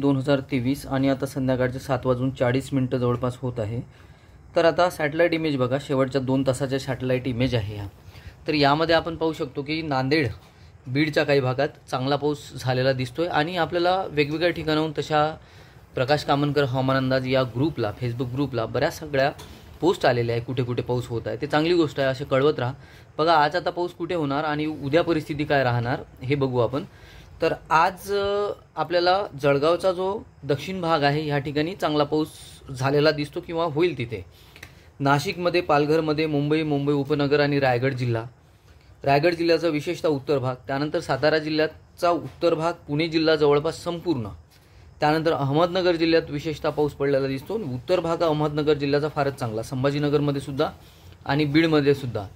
दोन हजार तेवीस आणि आता संध्याकाळचे सात वाजून चाळीस मिनटं जवळपास होत आहे तर आता सॅटेलाईट इमेज बघा शेवटच्या दोन तासाच्या सॅटेलाईट इमेज आहे ह्या तर यामध्ये आपण पाहू शकतो की नांदेड बीडच्या काही भागात चांगला पाऊस झालेला दिसतोय आणि आपल्याला वेगवेगळ्या ठिकाणाहून तशा प्रकाश कामनकर हवामान अंदाज या ग्रुपला फेसबुक ग्रुपला बऱ्याच सगळ्या पोस्ट आलेल्या आहे कुठे कुठे पाऊस होत आहे ते चांगली गोष्ट आहे असे कळवत राहा बघा आज आता पाऊस कुठे होणार आणि उद्या परिस्थिती काय राहणार हे बघू आपण तर आज आपल्याला जळगावचा जो दक्षिण भाग आहे ह्या ठिकाणी चांगला पाऊस झालेला दिसतो किंवा होईल तिथे नाशिकमध्ये पालघरमध्ये मुंबई मुंबई उपनगर आणि रायगड जिल्हा रायगड जिल्ह्याचा विशेषतः उत्तर भाग त्यानंतर सातारा जिल्ह्याचा उत्तर भाग पुणे जिल्हा जवळपास संपूर्ण त्यानंतर अहमदनगर जिल्ह्यात विशेषतः पाऊस पडलेला दिसतो उत्तर भाग अहमदनगर जिल्ह्याचा फारच चांगला संभाजीनगरमध्ये सुद्धा आणि बीडमध्ये सुद्धा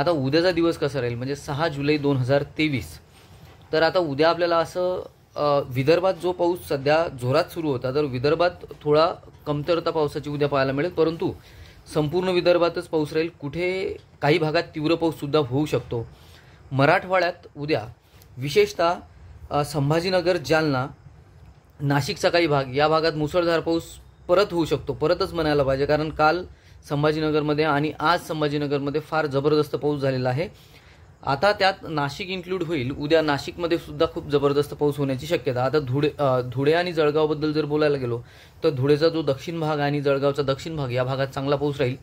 आता उद्याचा दिवस कसा राहील म्हणजे सहा जुलै दोन हजार तेवीस तर आता उद्या आपल्याला असं विदर्भात जो पाऊस सध्या जोरात सुरू होता तर विदर्भात थोडा कमतरता पावसाची उद्या पाहायला मिळेल परंतु संपूर्ण विदर्भातच पाऊस राहील कुठे काही भागात तीव्र पाऊससुद्धा होऊ शकतो मराठवाड्यात उद्या विशेषतः संभाजीनगर जालना नाशिकचा काही भाग या भागात मुसळधार पाऊस परत होऊ शकतो परतच म्हणायला पाहिजे कारण काल संभाजीनगरमध्ये आणि आज संभाजीनगरमध्ये फार जबरदस्त पाऊस झालेला आहे आता त्यात नाशिक इन्क्लूड होईल उद्या नाशिकमध्ये सुद्धा खूप जबरदस्त पाऊस होण्याची शक्यता आता धुळे धुळे आणि जळगावबद्दल जर बोलायला गेलो तर धुळेचा जो दक्षिण भाग आणि जळगावचा दक्षिण भाग या भागात चांगला पाऊस राहील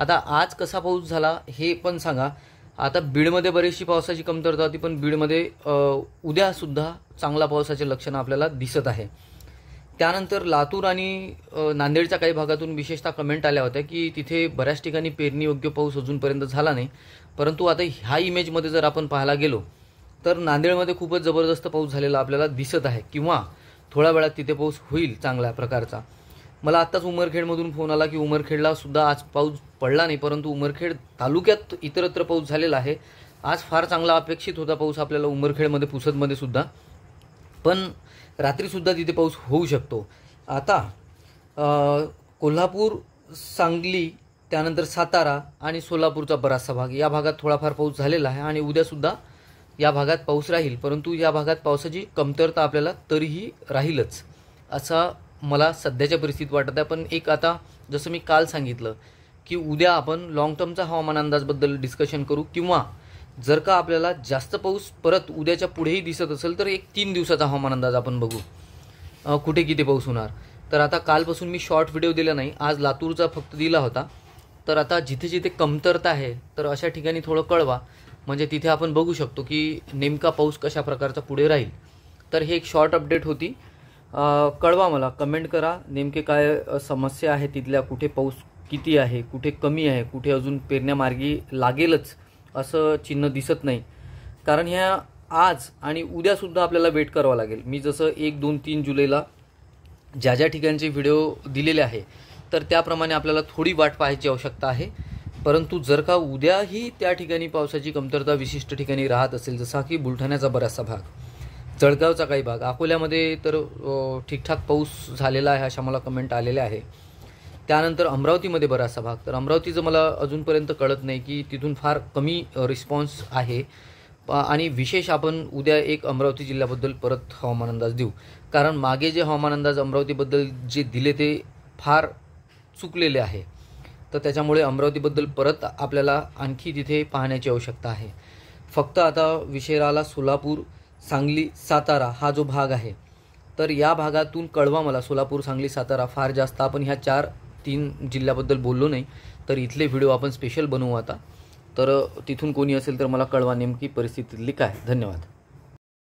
आता आज कसा पाऊस झाला हे पण सांगा आता बीडमध्ये बरीचशी पावसाची कमतरता होती पण बीडमध्ये उद्यासुद्धा चांगला पावसाचे लक्षणं आपल्याला दिसत आहे त्यानंतर लातूर आणि नांदेडच्या काही भागातून विशेषतः कमेंट आल्या होत्या की तिथे बऱ्याच ठिकाणी पेरणी योग्य पाऊस अजूनपर्यंत झाला नाही परंतु आता ह्या इमेजमध्ये जर आपण पाहायला गेलो तर नांदेडमध्ये खूपच जबरदस्त पाऊस झालेला आपल्याला दिसत आहे किंवा थोड्या वेळात तिथे पाऊस होईल चांगल्या प्रकारचा मला आत्ताच उमरखेडमधून फोन आला की उमरखेडला सुद्धा आज पाऊस पडला नाही परंतु उमरखेड तालुक्यात इतरत्र पाऊस झालेला आहे आज फार चांगला अपेक्षित होता पाऊस आपल्याला उमरखेडमध्ये पुसदमध्ये सुद्धा पण रात्रीसुद्धा तिथे पाऊस होऊ शकतो आता कोल्हापूर सांगली त्यानंतर सातारा आणि सोलापूरचा बराचसा भाग या भागात थोडाफार पाऊस झालेला आहे आणि उद्यासुद्धा या भागात पाऊस राहील परंतु या भागात पावसाची कमतरता आपल्याला तरीही राहीलच असा मला सध्याच्या परिस्थितीत वाटत आहे पण एक आता जसं मी काल सांगितलं की उद्या आपण लाँग टर्मचा हवामान अंदाजबद्दल डिस्कशन करू किंवा जर का आपल्याला जास्त पाऊस परत उद्याच्या पुढेही दिसत असेल तर एक तीन दिवसाचा हवामान अंदाज आपण बघू कुठे किती पाऊस होणार तर आता कालपासून मी शॉर्ट व्हिडिओ दिला नाही आज लातूरचा फक्त दिला होता तर आता जिथे जिथे कमतरता आहे तर अशा ठिकाणी थोडं कळवा म्हणजे तिथे आपण बघू शकतो की नेमका पाऊस कशा प्रकारचा पुढे राहील तर हे एक शॉर्ट अपडेट होती कळवा मला कमेंट करा नेमके काय समस्या आहे तिथल्या कुठे पाऊस किती आहे कुठे कमी आहे कुठे अजून पेरण्यामार्गी लागेलच असं चिन्ह दिसत नाही कारण ह्या आज आणि उद्यासुद्धा आपल्याला वेट करावं लागेल मी जसं एक दोन तीन जुलैला ज्या ज्या ठिकाणचे व्हिडिओ दिलेले आहे तर त्याप्रमाणे आपल्याला थोडी वाट पाहायची आवश्यकता आहे परंतु जर का उद्याही त्या ठिकाणी पावसाची कमतरता विशिष्ट ठिकाणी राहत असेल जसा की बुलढाण्याचा बराचसा भाग जळगावचा काही भाग अकोल्यामध्ये तर ठीकठाक पाऊस झालेला आहे अशा मला कमेंट आलेल्या आहे त्यानंतर अमरावतीमध्ये बराचसा भाग तर अमरावतीचं मला अजूनपर्यंत कळत नाही की तिथून फार कमी रिस्पॉन्स आहे आणि विशेष आपण उद्या एक अमरावती जिल्ह्याबद्दल परत हवामान अंदाज देऊ कारण मागे जे हवामान अंदाज अमरावतीबद्दल जे दिले ते फार चुकलेले आहे तर त्याच्यामुळे अमरावतीबद्दल परत आपल्याला आणखी तिथे पाहण्याची आवश्यकता आहे फक्त आता विषय राहिला सोलापूर सांगली सातारा हा जो भाग आहे तर या भागातून कळवा मला सोलापूर सांगली सातारा फार जास्त आपण ह्या चार तीन जिल्ह्याबद्दल बोललो नाही तर इथले व्हिडिओ आपण स्पेशल बनवू आता तर तिथून कोणी असेल तर मला कळवा नेमकी परिस्थितीतली काय धन्यवाद